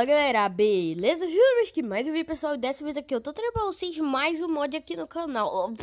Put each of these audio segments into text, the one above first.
Fala galera, beleza? Juro que mais um vídeo pessoal, dessa vez aqui eu tô trazendo pra vocês mais um mod aqui no canal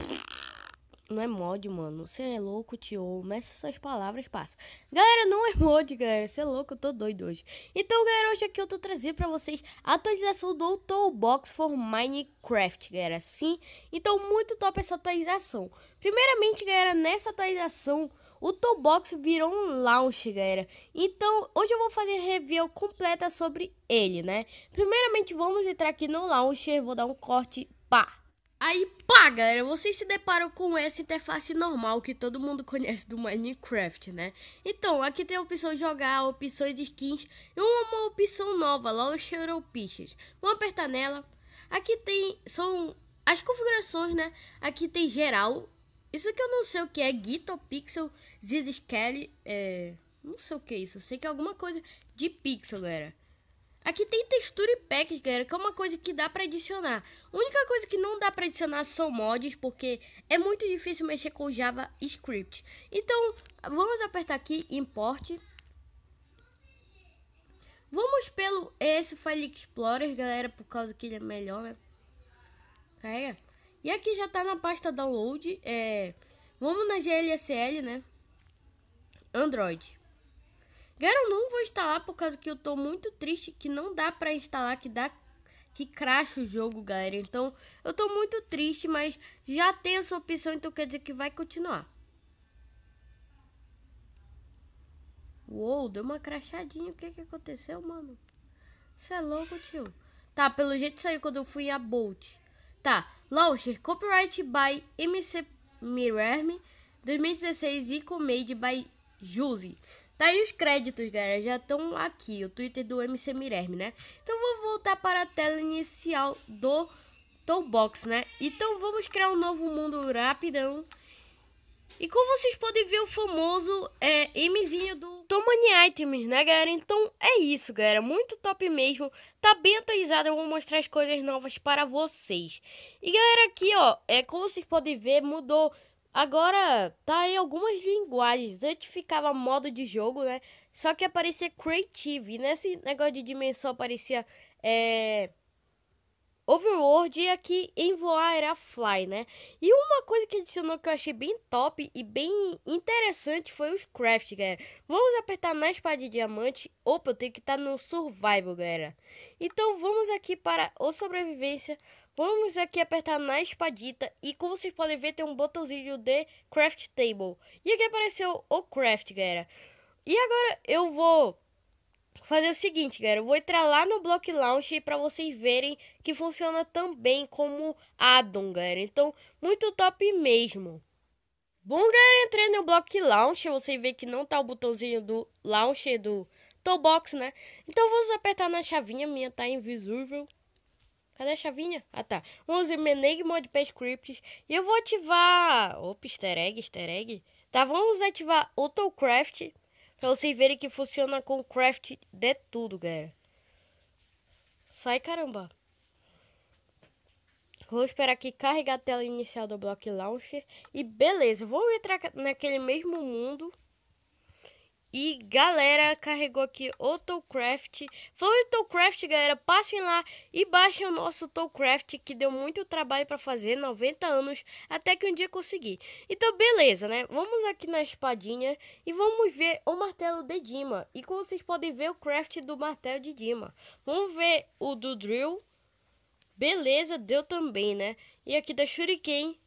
Não é mod, mano, você é louco, tio, meça suas palavras, passa Galera, não é mod, galera, você é louco, eu tô doido hoje Então galera, hoje aqui eu tô trazendo pra vocês a atualização do Toolbox for Minecraft, galera, sim Então muito top essa atualização Primeiramente, galera, nessa atualização o Toolbox virou um launcher, galera. Então, hoje eu vou fazer review completa sobre ele, né? Primeiramente, vamos entrar aqui no launcher, vou dar um corte, pá. Aí, pá, galera, vocês se deparam com essa interface normal que todo mundo conhece do Minecraft, né? Então, aqui tem a opção de jogar, opções de skins e uma opção nova, Launcher ou Pixels. Vamos apertar nela. Aqui tem, são as configurações, né? Aqui tem geral, isso que eu não sei o que é, Gito Pixel, Zizis é... Não sei o que é isso, eu sei que é alguma coisa de pixel, galera. Aqui tem textura e packs, galera, que é uma coisa que dá pra adicionar. A única coisa que não dá pra adicionar são mods, porque é muito difícil mexer com JavaScript. Então, vamos apertar aqui, import. Vamos pelo esse File Explorer, galera, por causa que ele é melhor, né? Carrega. E aqui já tá na pasta download. É, vamos na GLSL, né? Android. Galera, não vou instalar por causa que eu tô muito triste que não dá pra instalar, que dá que cracha o jogo, galera. Então, eu tô muito triste, mas já tem essa opção, então quer dizer que vai continuar. Uou, deu uma crachadinha. O que que aconteceu, mano? Você é louco, tio. Tá, pelo jeito saiu quando eu fui a Bolt. Tá. Launcher Copyright by MC Mirarme 2016 com Made by Juzi. Tá aí os créditos, galera. Já estão aqui. O Twitter do MC Mirarme, né? Então vou voltar para a tela inicial do Toolbox, né? Então vamos criar um novo mundo rapidão. E como vocês podem ver, o famoso é, Mzinho do Tomani Items, né, galera? Então é isso, galera. Muito top mesmo. Tá bem atualizado. Eu vou mostrar as coisas novas para vocês. E, galera, aqui, ó, é, como vocês podem ver, mudou. Agora tá em algumas linguagens. Antes ficava modo de jogo, né? Só que aparecia Creative. E nesse negócio de dimensão aparecia. É Overworld e aqui em voar era Fly, né? E uma coisa que adicionou que eu achei bem top e bem interessante foi os craft, galera. Vamos apertar na espada de diamante. Opa, eu tenho que estar tá no survival, galera. Então vamos aqui para o sobrevivência. Vamos aqui apertar na espadita e como vocês podem ver tem um botãozinho de craft table. E aqui apareceu o craft, galera. E agora eu vou fazer o seguinte, galera. Eu vou entrar lá no Block Launch para vocês verem que funciona também como addon, galera. Então, muito top mesmo. Bom, galera, entrei no Block Launch. Você vê que não tá o botãozinho do Launch do Toolbox, né? Então, vamos apertar na chavinha. Minha tá invisível. Cadê a chavinha? Ah, tá. Vamos em Meneg Modpad Scripts. E eu vou ativar... Opa, easter egg, easter egg. Tá, vamos ativar o Toolcraft. Pra vocês verem que funciona com craft de tudo, galera. Sai, caramba. Vou esperar aqui carregar a tela inicial do Block Launcher. E beleza, vou entrar naquele mesmo mundo. E galera, carregou aqui o Towcraft. Falou em Towcraft, galera, passem lá e baixem o nosso Towcraft, que deu muito trabalho para fazer, 90 anos, até que um dia consegui. Então, beleza, né? Vamos aqui na espadinha e vamos ver o martelo de Dima. E como vocês podem ver, o craft do martelo de Dima. Vamos ver o do Drill. Beleza, deu também, né? E aqui da Shuriken,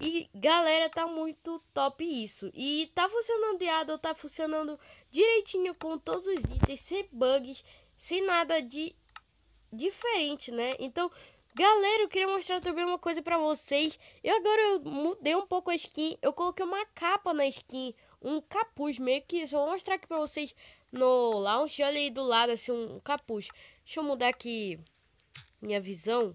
e galera, tá muito top isso. E tá funcionando de ado, tá funcionando direitinho com todos os itens, sem bugs, sem nada de diferente, né? Então, galera, eu queria mostrar também uma coisa pra vocês. Eu agora eu mudei um pouco a skin, eu coloquei uma capa na skin, um capuz meio que isso. Eu vou mostrar aqui pra vocês no lounge. Olha aí do lado, assim, um capuz. Deixa eu mudar aqui minha visão.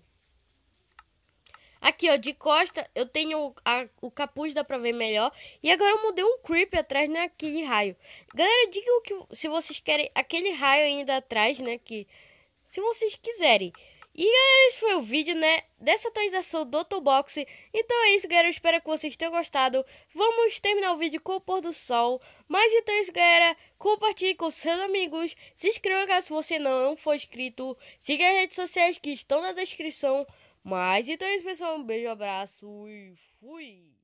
Aqui, ó, de costa, eu tenho a, o capuz, dá pra ver melhor. E agora eu mudei um creep atrás, né, aquele raio. Galera, digam que se vocês querem aquele raio ainda atrás, né, que... Se vocês quiserem. E galera, esse foi o vídeo, né, dessa atualização do Toolbox. Então é isso, galera, eu espero que vocês tenham gostado. Vamos terminar o vídeo com o pôr do sol. Mas então é isso, galera, compartilhe com seus amigos. Se inscreva caso você não for inscrito. Siga as redes sociais que estão na descrição. Mas então é isso, pessoal. Um beijo, abraço e fui!